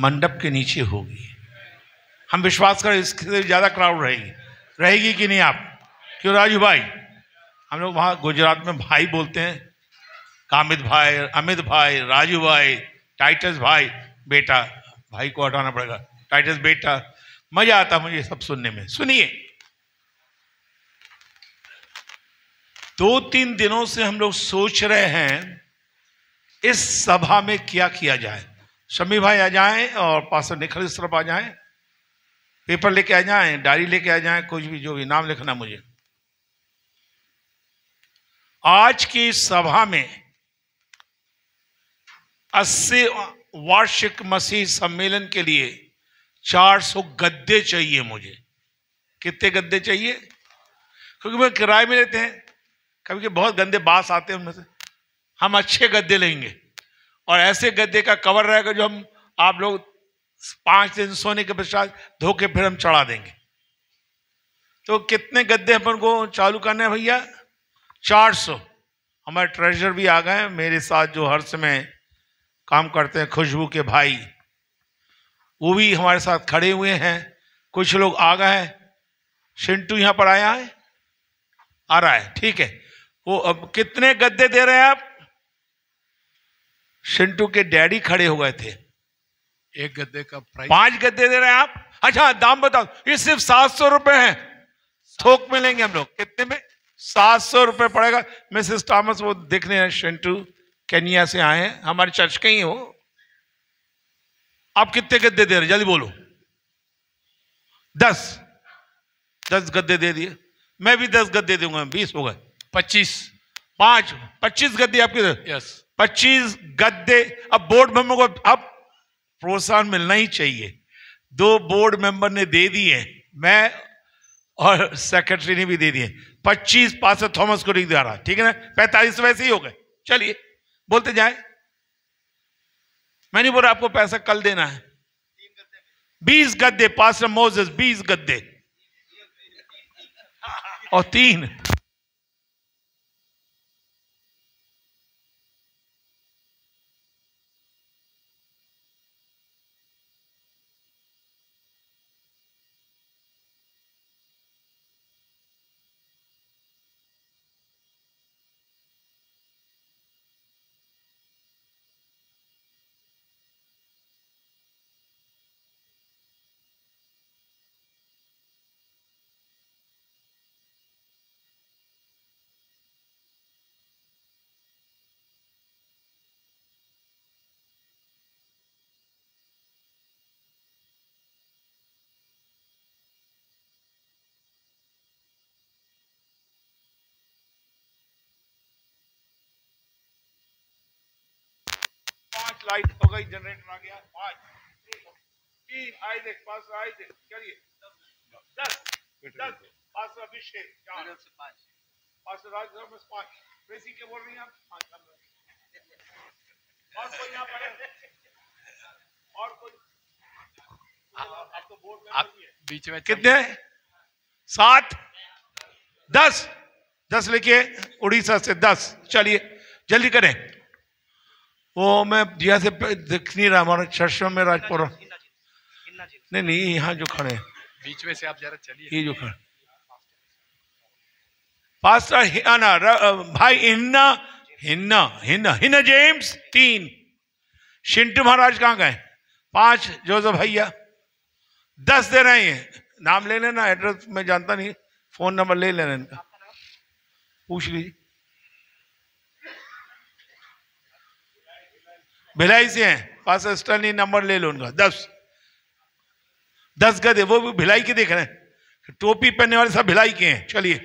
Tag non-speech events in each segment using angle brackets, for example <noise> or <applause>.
मंडप के नीचे होगी हम विश्वास करें इससे ज़्यादा क्राउड रहेगी रहेगी कि नहीं आप क्यों राजू भाई हम लोग वहाँ गुजरात में भाई बोलते हैं कामित भाई अमित भाई राजू भाई टाइटस भाई बेटा भाई को हटाना पड़ेगा टाइटस बेटा मजा आता मुझे सब सुनने में सुनिए दो तीन दिनों से हम लोग सोच रहे हैं इस सभा में क्या किया जाए शमी भाई आ जाएं और पास निखिल इस तरफ आ जाएं पेपर लेके आ जाएं डायरी लेके आ जाएं कुछ भी जो भी नाम लिखना मुझे आज की सभा में अस्सी वार्षिक मसीह सम्मेलन के लिए 400 गद्दे चाहिए मुझे कितने गद्दे चाहिए क्योंकि वो किराए में लेते हैं कभी कभी बहुत गंदे बास आते हैं उनमें से हम अच्छे गद्दे लेंगे और ऐसे गद्दे का कवर रहेगा जो हम आप लोग पांच दिन सोने के पश्चात धो के फिर हम चढ़ा देंगे तो कितने गद्दे अपन को चालू करने हैं भैया चार सौ हमारे ट्रेजर भी आ गए हैं मेरे साथ जो हर समय काम करते हैं खुशबू के भाई वो भी हमारे साथ खड़े हुए हैं कुछ लोग आ गए हैं शिंटू यहाँ पर आया है आ रहा है ठीक है वो अब कितने गद्दे दे रहे हैं आप शिंटू के डैडी खड़े हो गए थे एक गद्दे का प्राइस पांच गद्दे दे रहे हैं आप अच्छा दाम बताओ ये सिर्फ सात सौ रुपए है थोक में लेंगे हम लोग कितने में सात सौ रुपए पड़ेगा मिसेस थॉमस वो देख रहे हैं शिंटू कैनिया से आए हैं हमारे चर्च के ही हो आप कितने गद्दे दे रहे जल्दी बोलो दस दस गद्दे दे दिए मैं भी दस गद्दे दूंगा बीस हो गए पच्चीस पांच पच्चीस गद्दे आपके यस पच्चीस गद्दे अब बोर्ड मेंबर को अब प्रोत्साहन मिलना ही चाहिए दो बोर्ड मेंबर ने दे दिए मैं और सेक्रेटरी ने भी दे दिए पच्चीस पास थॉमस को नहीं दिया रहा ठीक है ना पैंतालीस तो वैसे ही हो गए चलिए बोलते जाए मैं नहीं बोल रहा आपको पैसा कल देना है बीस गद्दे पास मोजेस बीस गद्दे और तीन लाइट हो तो गई जनरेटर आ गया पाँच तीन आए देख पास आए देख करिए दस दस पास सौ अभिषेक चार पाँच सौ राज बस पाँच बेसिक क्या बोल रही हैं आप पाँच और कोई यहाँ पर और कोई आप तो बोर्ड में बीच में कितने सात दस दस लिखिए उड़ीसा से दस चलिए जल्दी करें वो मैं दिया से दिख नहीं रहा हमारा चश्मा में राजपुर नहीं नहीं यहाँ जो खड़े बीच में से आप जरा चलिए ये जो खड़े पास्टर हिना भाई हिन्ना हिन्ना हिन्ना हिना जेम्स तीन शिंटू महाराज कहाँ गए पांच जोसेफ भैया दस दे रहे हैं नाम ले लेना एड्रेस मैं जानता नहीं फोन नंबर ले लेना इनका पूछ लीजिए भिलाई से हैं पास स्टर्नी नंबर ले लो उनका दस दस गधे वो भी भिलाई के देख रहे हैं टोपी पहनने वाले सब भिलाई के हैं चलिए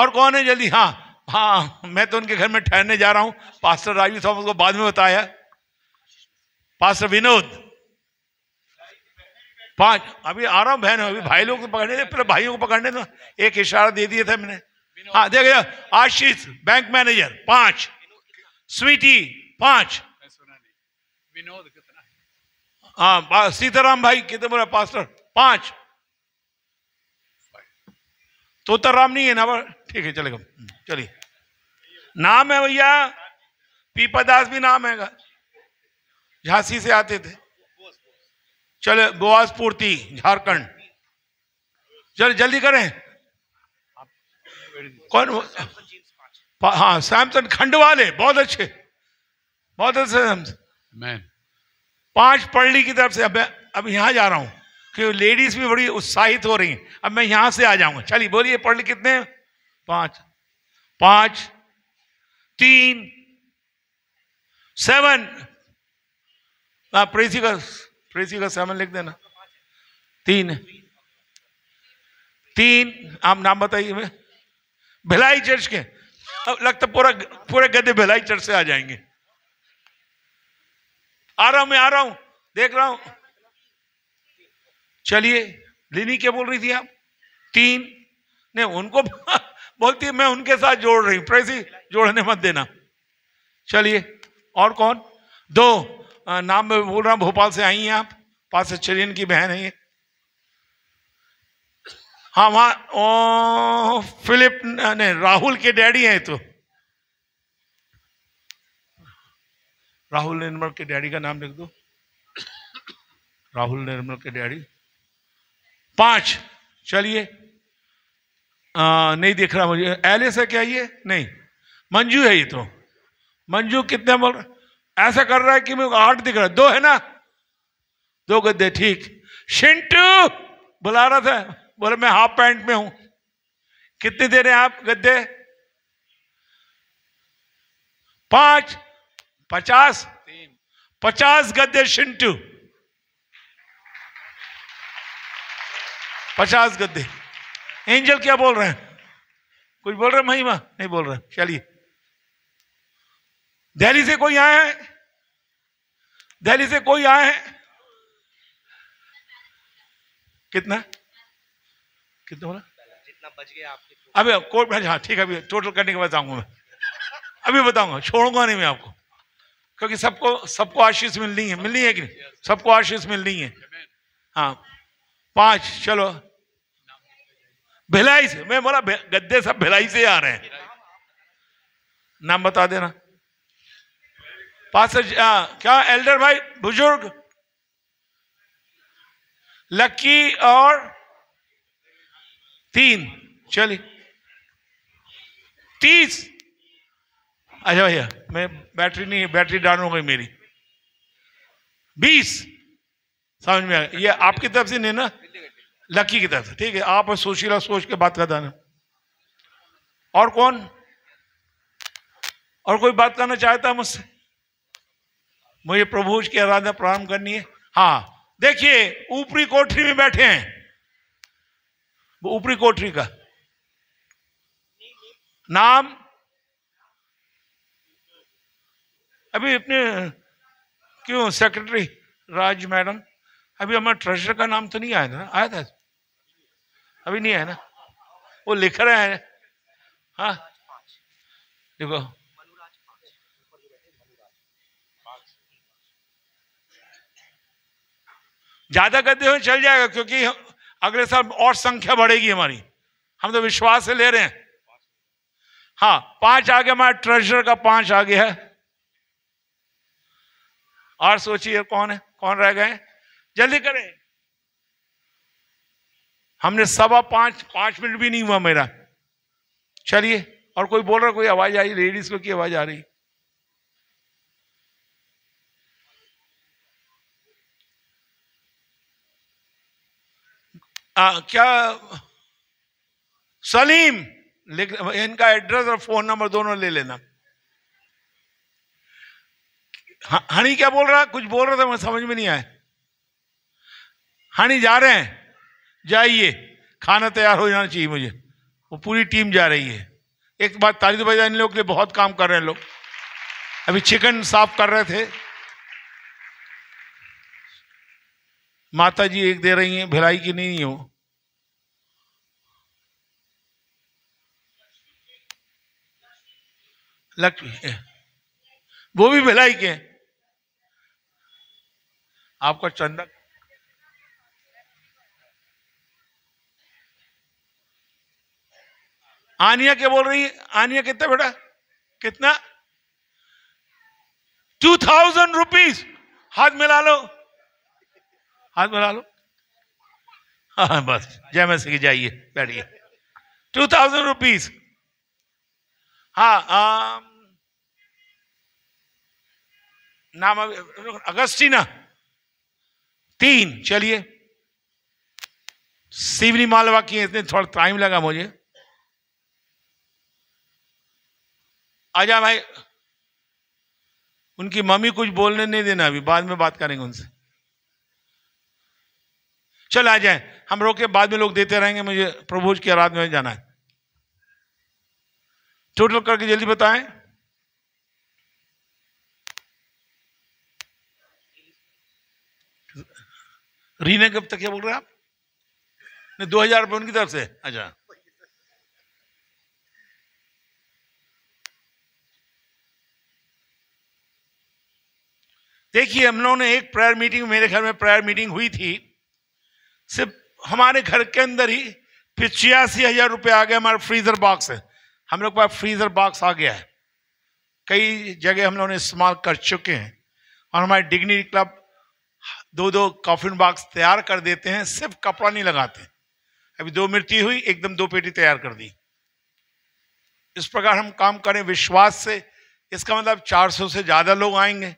और कौन है जल्दी हाँ हाँ मैं तो उनके घर में ठहरने जा रहा हूँ पास्टर राजू साहब उसको बाद में बताया पास्टर विनोद पांच अभी आ रहा हूँ बहन अभी भाई लोग को पकड़ने थे पहले भाइयों को पकड़ने दो एक इशारा दे दिया था मैंने हाँ देखिए आशीष बैंक मैनेजर पांच स्वीटी पांच विनोद कितना हाँ सीताराम भाई कितने बोला पास्टर पांच तोताराम नहीं है ना ठीक है चलेगा चलिए नाम है भैया पीपादास भी नाम है झांसी से आते थे चले गोवासपूर्ति झारखंड चल जल्दी करें कौन हाँ सैमसन खंड वाले बहुत अच्छे बहुत अच्छे पांच पढ़ली की तरफ से अब अब यहां जा रहा हूं कि लेडीज भी बड़ी उत्साहित हो रही हैं अब मैं यहां से आ जाऊंगा चलिए बोलिए पढ़ कितने पांच पांच तीन सेवन हाँ, प्रेसी का प्रेसी का सेवन लिख देना तीन तीन आप नाम बताइए मैं भिलाई चर्च के अब लगता पूरा पूरे गधे भिलाई चर्च से आ जाएंगे आ रहा हूं मैं आ रहा हूं देख रहा हूं चलिए लिनी क्या बोल रही थी आप तीन ने उनको <laughs> बोलती है मैं उनके साथ जोड़ रही हूं प्रेसी जोड़ने मत देना चलिए और कौन दो नाम मैं बोल रहा हूं भोपाल से आई हैं आप पास चरियन की बहन है हाँ वहां फिलिप नहीं राहुल के डैडी हैं तो राहुल निर्मल के डैडी का नाम लिख दो राहुल निर्मल के डैडी पांच चलिए नहीं दिख रहा मुझे एलिस है क्या ये नहीं मंजू है ये तो मंजू कितने बोल ऐसा कर रहा है कि मेरे को आठ दिख रहा है दो है ना दो गद्दे ठीक शिंटू बुला रहा था बोले मैं हाफ पैंट में हूं कितनी दे रहे हैं आप गद्दे पांच पचास तीन पचास गद्दे शिंटू पचास गद्दे एंजल क्या बोल रहे हैं कुछ बोल रहे महिमा नहीं बोल रहे चलिए दिल्ली से कोई आए हैं दिल्ली से कोई आए हैं कितना कितने हो रहा जितना बच गया आपके अभी कोर्ट में हाँ ठीक है अभी टोटल करने के बाद बताऊंगा मैं अभी बताऊंगा छोड़ूंगा नहीं मैं आपको क्योंकि सबको सबको आशीष मिलनी है मिलनी है कि नहीं सबको आशीष मिलनी है हाँ पांच चलो भिलाई से मैं बोला गद्दे सब भिलाई से आ रहे हैं नाम बता देना पास हाँ, क्या एल्डर भाई बुजुर्ग लकी और तीन चलिए तीस अच्छा भैया मैं बैटरी नहीं बैटरी डाउन हो गई मेरी बीस समझ में आ गया ये आपकी तरफ से नहीं ना लकी की तरफ से ठीक है आप और सोशीला सोच के बात करता ना और कौन और कोई बात करना चाहता मुझसे मुझे प्रभु की आराधना प्रारंभ करनी है हाँ देखिए ऊपरी कोठरी में बैठे हैं वो ऊपरी कोठरी का नाम अभी अपने क्यों सेक्रेटरी राज मैडम अभी हमारा ट्रेजर का नाम तो नहीं आया था ना आया था अभी नहीं आया ना वो लिख रहे हैं हाँ देखो ज्यादा करते हुए चल जाएगा क्योंकि अगले साल और संख्या बढ़ेगी हमारी हम तो विश्वास से ले रहे हैं हाँ पांच आगे हमारे ट्रेजर का पांच आगे है और सोचिए कौन है कौन रह गए जल्दी करें हमने सवा पांच पांच मिनट भी नहीं हुआ मेरा चलिए और कोई बोल रहा कोई आवाज आई लेडीज को की आवाज आ रही आ, क्या सलीम इनका एड्रेस और फोन नंबर दोनों ले लेना हनी क्या बोल रहा कुछ बोल रहा था मैं समझ में नहीं आया हनी जा रहे हैं जाइए खाना तैयार हो जाना चाहिए मुझे वो पूरी टीम जा रही है एक बात तारीफ भाई इन लोगों के लिए बहुत काम कर रहे हैं लोग अभी चिकन साफ कर रहे थे माता जी एक दे रही हैं भिलाई की नहीं हो लक्ष्मी वो भी भिलाई के आपका चंदक आनिया क्या बोल रही है आनिया कितना बेटा कितना टू थाउजेंड रुपीज हाथ मिला लो हाथ मिला लो हाँ बस जय मसीह की जाइए बैठिए टू थाउजेंड रुपीज हाँ नाम ना तीन चलिए सीवनी मालवा की इतने थोड़ा टाइम लगा मुझे आजा भाई उनकी मम्मी कुछ बोलने नहीं देना अभी बाद में बात करेंगे उनसे चल आ जाए हम रोके बाद में लोग देते रहेंगे मुझे प्रभु की आराधना में जाना है टोटल करके जल्दी बताएं रीना कब तक क्या बोल रहे हैं आप नहीं दो हजार रुपये उनकी तरफ से अच्छा देखिए हम लोगों ने एक प्रायर मीटिंग मेरे घर में प्रायर मीटिंग हुई थी सिर्फ हमारे घर के अंदर ही पिचियासी हजार रुपये आ गए हमारा फ्रीज़र बॉक्स है हम लोग के पास फ्रीज़र बॉक्स आ गया है कई जगह हम लोगों ने इस्तेमाल कर चुके हैं और हमारे डिग्नी क्लब दो दो कॉफिन बॉक्स तैयार कर देते हैं सिर्फ कपड़ा नहीं लगाते अभी दो मिर्ची हुई एकदम दो पेटी तैयार कर दी इस प्रकार हम काम करें विश्वास से इसका मतलब 400 से ज़्यादा लोग आएंगे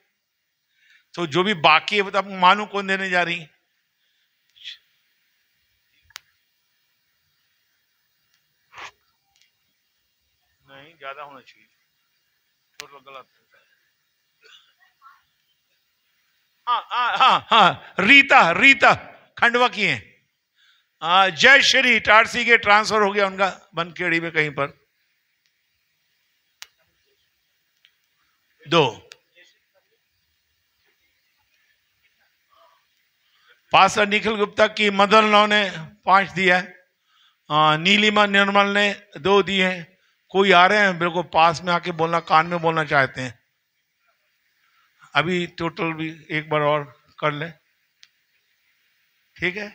तो जो भी बाकी है मतलब मानू कौन देने जा रही है ज़्यादा होना चाहिए गलत है हाँ हाँ हाँ हाँ रीता रीता खंडवा की है जय श्री टारसी के ट्रांसफर हो गया उनका बनखेड़ी में कहीं पर दो पासर निखिल गुप्ता की मदन लॉ ने पांच दिया नीलिमा निर्मल ने दो दिए हैं कोई आ रहे हैं मेरे को पास में आके बोलना कान में बोलना चाहते हैं अभी टोटल भी एक बार और कर लें ठीक है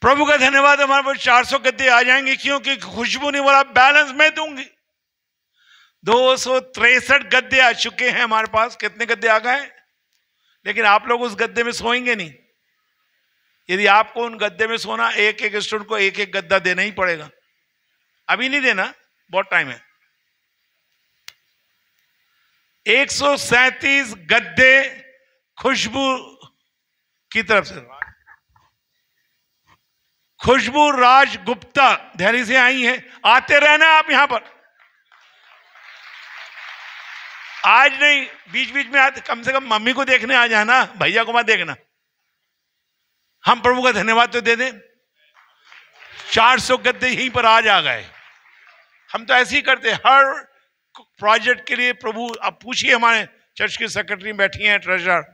प्रभु का धन्यवाद हमारे पास चार सौ गद्दे आ जाएंगे क्योंकि खुशबू नहीं बोला बैलेंस मैं दूंगी दो सौ तिरसठ गद्दे आ चुके हैं हमारे पास कितने गद्दे आ गए लेकिन आप लोग उस गद्दे में सोएंगे नहीं यदि आपको उन गद्दे में सोना एक एक स्टूडेंट को एक एक गद्दा देना ही पड़ेगा अभी नहीं देना बहुत टाइम है एक गद्दे खुशबू की तरफ से खुशबू राज गुप्ता धैर्य से आई हैं आते रहना आप यहां पर आज नहीं बीच बीच में आते कम से कम मम्मी को देखने आ जाना भैया को मत देखना हम प्रभु का धन्यवाद तो दे दें चार सौ गद्दे यहीं पर आज आ गए हम तो ऐसे ही करते हर प्रोजेक्ट के लिए प्रभु अब पूछिए हमारे चर्च की सेक्रेटरी बैठी हैं ट्रेजर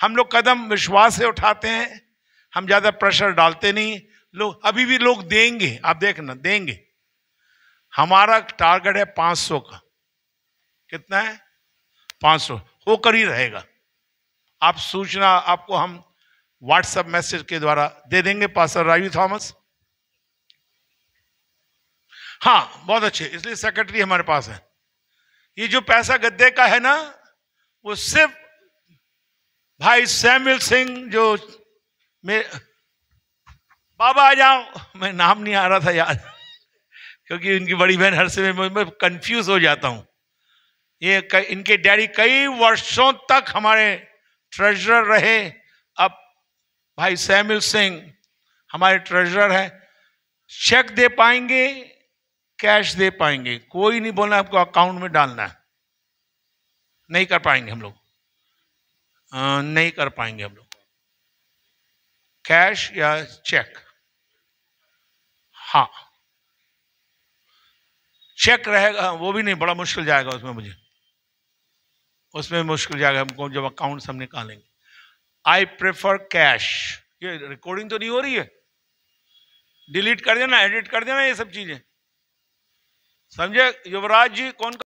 हम लोग कदम विश्वास से उठाते हैं हम ज़्यादा प्रेशर डालते नहीं लोग अभी भी लोग देंगे आप देखना देंगे हमारा टारगेट है 500 का कितना है पाँच सौ होकर ही रहेगा आप सूचना आपको हम व्हाट्सएप मैसेज के द्वारा दे देंगे पास राजू थॉमस हाँ बहुत अच्छे इसलिए सेक्रेटरी हमारे पास है ये जो पैसा गद्दे का है ना वो सिर्फ भाई सैमिल सिंह जो मे बाबा आ जाओ मैं नाम नहीं आ रहा था याद क्योंकि उनकी बड़ी बहन हर समय मैं कंफ्यूज हो जाता हूँ ये इनके डैडी कई वर्षों तक हमारे ट्रेजरर रहे अब भाई सैमिल सिंह हमारे ट्रेजरर है चेक दे पाएंगे कैश दे पाएंगे कोई नहीं बोलना आपको अकाउंट में डालना है नहीं कर पाएंगे हम लोग नहीं कर पाएंगे हम लोग कैश या चेक हाँ चेक रहेगा वो भी नहीं बड़ा मुश्किल जाएगा उसमें मुझे उसमें मुश्किल जाएगा हमको जब अकाउंट्स हम निकालेंगे आई प्रेफर कैश ये रिकॉर्डिंग तो नहीं हो रही है डिलीट कर देना एडिट कर देना ये सब चीजें समझे युवराज जी कौन